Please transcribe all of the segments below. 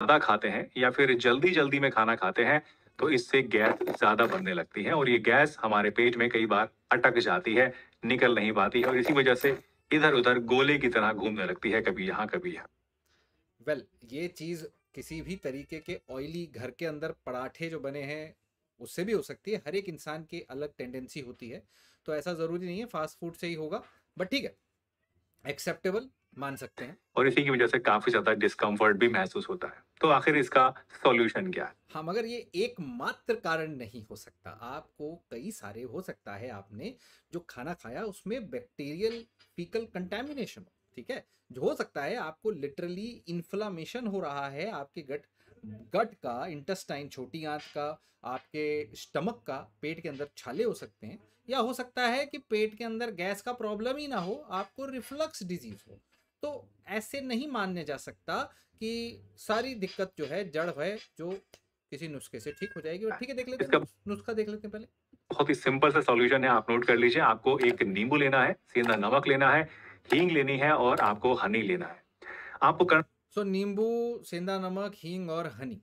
ज्यादा खाते हैं या फिर जल्दी जल्दी में खाना खाते हैं तो इससे गैस ज्यादा बनने लगती है और ये गैस हमारे पेट में कई बार अटक जाती है निकल नहीं पाती है और इसी वजह से इधर उधर गोले की तरह घूमने लगती है कभी यहाँ कभी यहाँ वेल well, ये चीज किसी भी तरीके के ऑयली घर के अंदर पराठे जो बने हैं उससे भी हो सकती है हर एक इंसान की अलग टेंडेंसी होती है तो ऐसा जरूरी नहीं है फास्ट फूड से ही होगा बट ठीक है एक्सेप्टेबल मान सकते हैं और इसी की वजह से काफी ज्यादा डिस्कम्फर्ट भी महसूस होता है तो आखिर इसका सॉल्यूशन क्या है हाँ मगर ये एकमात्र कारण नहीं हो सकता आपको कई सारे हो सकता है आपने जो खाना खाया उसमें बैक्टीरियल फीकल कंटेमिनेशन ठीक है जो हो सकता है आपको लिटरली इन्फ्लामेशन हो रहा है आपके गट गट का इंटेस्टाइन छोटी आंत का आपके स्टमक का पेट के अंदर छाले हो सकते हैं या हो सकता है कि पेट के अंदर गैस का प्रॉब्लम ही ना हो आपको रिफ्लक्स डिजीज हो तो ऐसे नहीं मानने जा सकता कि सारी दिक्कत जो है जड़ है जो किसी नुस्खे से ठीक हो जाएगी और ठीक है देख लेते हैं नुस्खा देख लेते हैं पहले बहुत ही सिंपल सा सॉल्यूशन है आप नोट कर लीजिए आपको एक नींबू लेना है सेंधा नमक लेना है हींग लेनी है और आपको हनी लेना है आपको कर सो so, नींबू सेंधा नमक हींग और हनी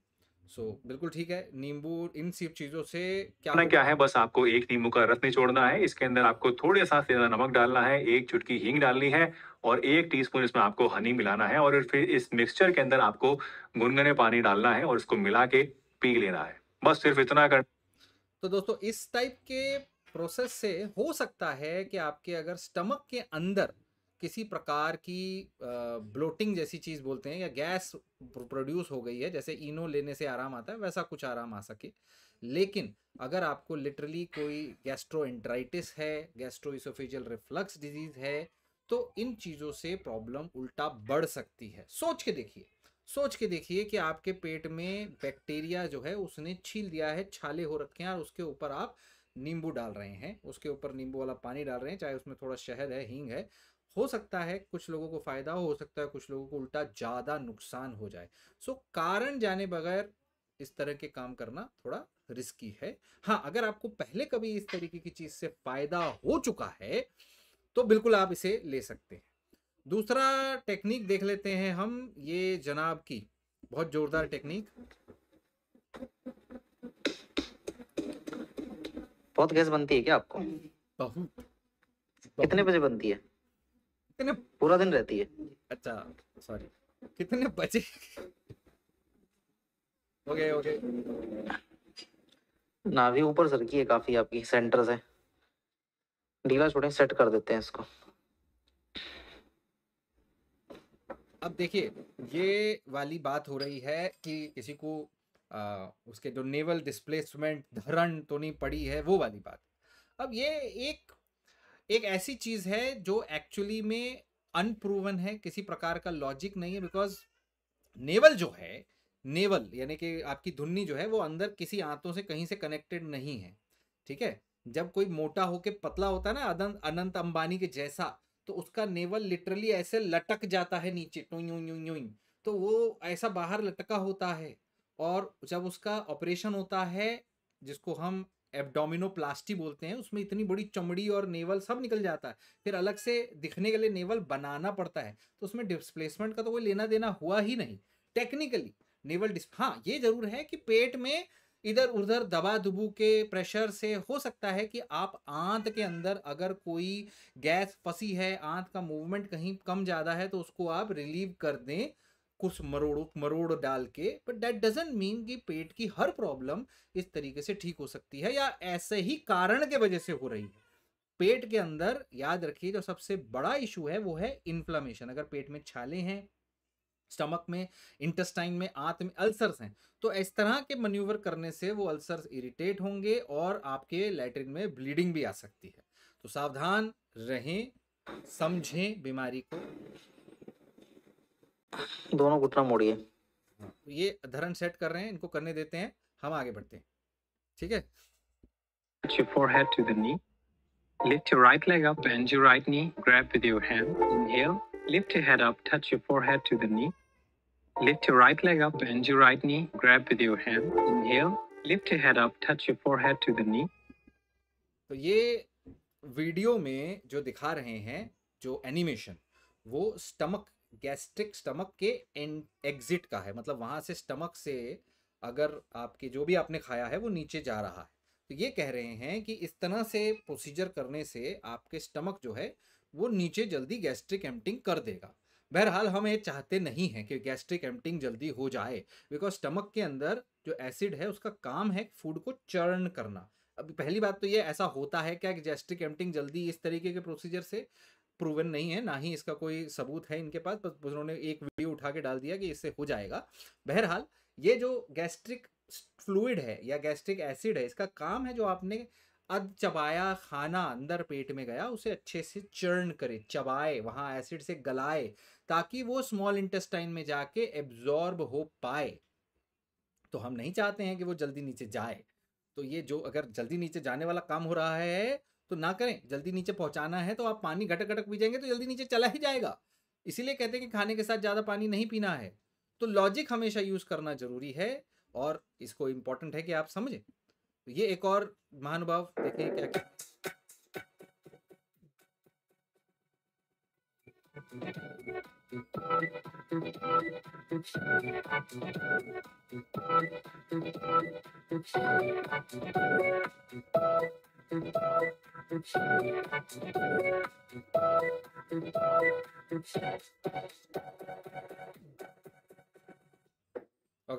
सो so, बिल्कुल ठीक है नींबू इन सब चीजों से क्या ना क्या है बस आपको एक नींबू का रस निचोड़ना है इसके अंदर आपको थोड़े सा ज्यादा नमक डालना है एक चुटकी हींग डालनी है और एक टीस्पून इसमें आपको हनी मिलाना है और फिर इस मिक्सचर के अंदर आपको गुनगुने पानी डालना है और इसको मिला के पी लेना है बस सिर्फ इतना कर तो दोस्तों इस टाइप के प्रोसेस से हो सकता है कि आपके अगर स्टमक के अंदर किसी प्रकार की ब्लोटिंग जैसी चीज़ बोलते हैं या गैस प्रोड्यूस हो गई है जैसे इनो लेने से आराम आता है वैसा कुछ आराम आ सके लेकिन अगर आपको लिटरली कोई गैस्ट्रो एंट्राइटिस है गैस्ट्रो इसोफेजियल रिफ्लक्स डिजीज़ है तो इन चीज़ों से प्रॉब्लम उल्टा बढ़ सकती है सोच के देखिए सोच के देखिए कि आपके पेट में बैक्टीरिया जो है उसने छील दिया है छाले हो रखे हैं और उसके ऊपर आप नींबू डाल रहे हैं उसके ऊपर नींबू वाला पानी डाल रहे हैं चाहे उसमें थोड़ा शहद है हींग है हो सकता है कुछ लोगों को फ़ायदा हो सकता है कुछ लोगों को उल्टा ज़्यादा नुकसान हो जाए सो so, कारण जाने बगैर इस तरह के काम करना थोड़ा रिस्की है हाँ अगर आपको पहले कभी इस तरीके की चीज़ से फ़ायदा हो चुका है तो बिल्कुल आप इसे ले सकते हैं दूसरा टेक्निक देख लेते हैं हम ये जनाब की बहुत ज़ोरदार टेक्निक बहुत गैस बनती है क्या आपको बहुत कितने बजे बनती है कितने पूरा दिन रहती है अच्छा सॉरी कितने बजे ओके ओके ना भी ऊपर सरकी है काफी आपकी सेंटर से ढीला छोड़े सेट कर देते हैं इसको अब देखिए ये वाली बात हो रही है कि किसी को आ, उसके जो नेवल डिस्प्लेसमेंट धरण तो नहीं पड़ी है वो वाली बात अब ये एक एक ऐसी चीज़ है जो एक्चुअली में अनप्रूवन है किसी प्रकार का लॉजिक नहीं है बिकॉज नेवल जो है नेवल यानी कि आपकी धुन्नी जो है वो अंदर किसी आंतों से कहीं से कनेक्टेड नहीं है ठीक है जब कोई मोटा होके पतला होता है ना अनंत अनंत अंबानी के जैसा तो उसका नेवल लिटरली ऐसे लटक जाता है नीचे टुई यूं यू तो वो ऐसा बाहर लटका होता है और जब उसका ऑपरेशन होता है जिसको हम एबडोमिनोप्लास्टी बोलते हैं उसमें इतनी बड़ी चमड़ी और नेवल सब निकल जाता है फिर अलग से दिखने के लिए नेवल बनाना पड़ता है तो उसमें डिस्प्लेसमेंट का तो कोई लेना देना हुआ ही नहीं टेक्निकली नेवल डिस हाँ ये जरूर है कि पेट में इधर उधर दबा दुबू के प्रेशर से हो सकता है कि आप आंत के अंदर अगर कोई गैस फंसी है आंत का मूवमेंट कहीं कम ज़्यादा है तो उसको आप रिलीव कर दें कुछ मरोड़ मरोड़ डाल के बट दैट डजेंट मीन कि पेट की हर प्रॉब्लम इस तरीके से ठीक हो सकती है या ऐसे ही कारण के वजह से हो रही है पेट के अंदर याद रखिए जो सबसे बड़ा इशू है वो है इन्फ्लामेशन अगर पेट में छाले हैं स्टमक में इंटेस्टाइन में आंत में अल्सर्स हैं तो इस तरह के मनूवर करने से वो अल्सर्स इरिटेट होंगे और आपके लेटरिन में ब्लीडिंग भी आ सकती है तो सावधान रहें समझें बीमारी को दोनों घुटना मोड़िए ये धरन सेट कर रहे हैं इनको करने देते हैं हम आगे बढ़ते हैं ठीक है forehead to the knee. Lift your right leg up, bend your right knee, grab with your hand. Inhale, lift your head up, touch your forehead to the knee. Lift your right leg up, bend your right knee, grab with your hand. Inhale, lift your head up, touch your forehead to the knee. तो ये video में जो दिखा रहे हैं जो animation वो stomach gastric stomach के एंड एग्जिट का है मतलब वहां से स्टमक से अगर आपके जो भी आपने खाया है वो नीचे जा रहा है तो ये कह रहे हैं कि इस तरह से प्रोसीजर करने से आपके स्टमक जो है वो नीचे जल्दी गैस्ट्रिक एम्पटिंग कर देगा बहरहाल हम ये चाहते नहीं हैं कि गैस्ट्रिक एम्पटिंग जल्दी हो जाए बिकॉज स्टमक के अंदर जो एसिड है उसका काम है फूड को चर्न करना अब पहली बात तो ये ऐसा होता है क्या कि गैस्ट्रिक एम्पटिंग जल्दी इस तरीके के प्रोसीजर से प्रूवन नहीं है ना ही इसका कोई सबूत है इनके पास बस उन्होंने एक वीडियो उठा के डाल दिया कि इससे हो जाएगा बहरहाल ये जो गैस्ट्रिक फ्लूड है या गैस्ट्रिक एसिड है इसका काम है जो आपने अद चबाया खाना अंदर पेट में गया उसे अच्छे से चर्न करे चबाए वहाँ एसिड से गलाए ताकि वो स्मॉल इंटेस्टाइन में जाके एब्जॉर्ब हो पाए तो हम नहीं चाहते हैं कि वो जल्दी नीचे जाए तो ये जो अगर जल्दी नीचे जाने वाला काम हो रहा है तो ना करें जल्दी नीचे पहुंचाना है तो आप पानी घटक घटक पी जाएंगे तो जल्दी नीचे चला ही जाएगा इसीलिए कहते हैं कि खाने के साथ ज़्यादा पानी नहीं पीना है तो लॉजिक हमेशा यूज़ करना ज़रूरी है और इसको इम्पोर्टेंट है कि आप समझें तो ये एक और महानुभाव देखिए क्या क्या Thank you. ओके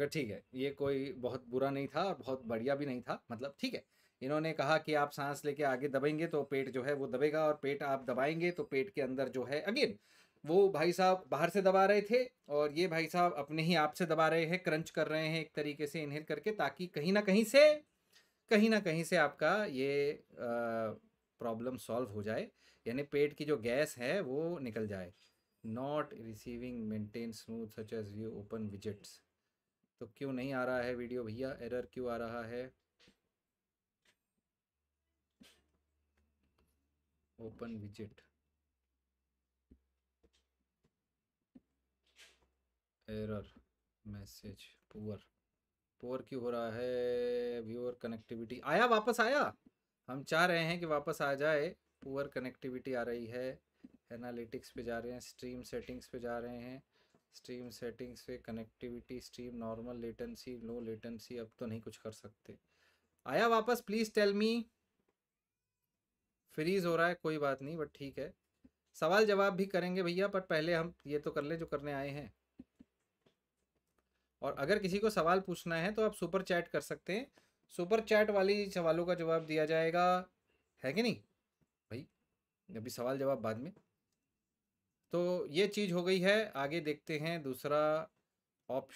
ठीक है ये कोई बहुत बुरा नहीं था और बहुत बढ़िया भी नहीं था मतलब ठीक है इन्होंने कहा कि आप सांस लेके आगे दबेंगे तो पेट जो है वो दबेगा और पेट आप दबाएंगे तो पेट के अंदर जो है अगेन वो भाई साहब बाहर से दबा रहे थे और ये भाई साहब अपने ही आप से दबा रहे हैं क्रंच कर रहे हैं एक तरीके से इनहेल करके ताकि कहीं ना कहीं से कहीं ना कहीं से आपका ये प्रॉब्लम सॉल्व हो जाए यानी पेट की जो गैस है वो निकल जाए not receiving maintain smooth such as view open visits तो क्यों नहीं आ रहा है वीडियो भैया एरर क्यों आ रहा है open visit error message poor poor क्यों हो रहा है व्यूअर कनेक्टिविटी आया वापस आया हम चाह रहे हैं कि वापस आ जाए पुअर कनेक्टिविटी आ रही है एनालिटिक्स पे जा रहे हैं स्ट्रीम सेटिंग्स पे जा रहे हैं स्ट्रीम सेटिंग्स पे connectivity stream normal latency low latency अब तो नहीं कुछ कर सकते आया वापस प्लीज़ टेल मी फ्रीज हो रहा है कोई बात नहीं बट ठीक है सवाल जवाब भी करेंगे भैया पर पहले हम ये तो कर लें जो करने आए हैं और अगर किसी को सवाल पूछना है तो आप सुपर चैट कर सकते हैं सुपर चैट वाली सवालों का जवाब दिया जाएगा है कि नहीं भाई अभी सवाल जवाब बाद में तो ये चीज़ हो गई है आगे देखते हैं दूसरा ऑप्शन